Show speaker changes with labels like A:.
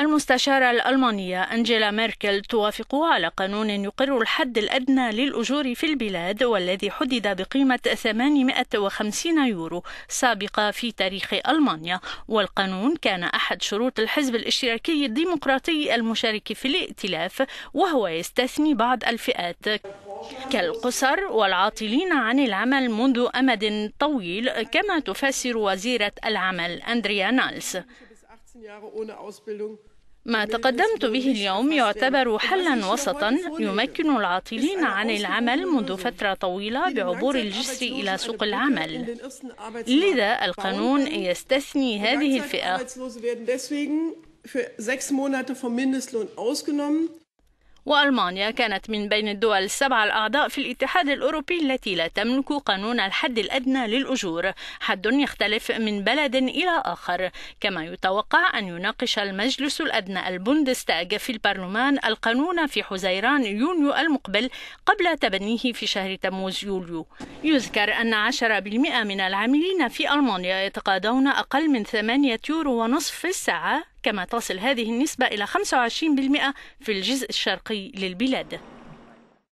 A: المستشارة الألمانية أنجيلا ميركل توافق على قانون يقر الحد الأدنى للأجور في البلاد والذي حدد بقيمة 850 يورو سابقة في تاريخ ألمانيا والقانون كان أحد شروط الحزب الاشتراكي الديمقراطي المشارك في الائتلاف وهو يستثني بعض الفئات كالقصر والعاطلين عن العمل منذ أمد طويل كما تفسر وزيرة العمل أندريا نالس ما تقدمت به اليوم يعتبر حلا وسطا يمكن العاطلين عن العمل منذ فترة طويلة بعبور الجسر إلى سوق العمل لذا القانون يستثني هذه الفئة وألمانيا كانت من بين الدول السبعة الأعضاء في الاتحاد الأوروبي التي لا تملك قانون الحد الأدنى للأجور حد يختلف من بلد إلى آخر كما يتوقع أن يناقش المجلس الأدنى البوندستاغ في البرلمان القانون في حزيران يونيو المقبل قبل تبنيه في شهر تموز يوليو يذكر أن 10% من العاملين في ألمانيا يتقاضون أقل من 8 يورو ونصف في الساعة كما تصل هذه النسبة إلى 25% في الجزء الشرقي للبلاد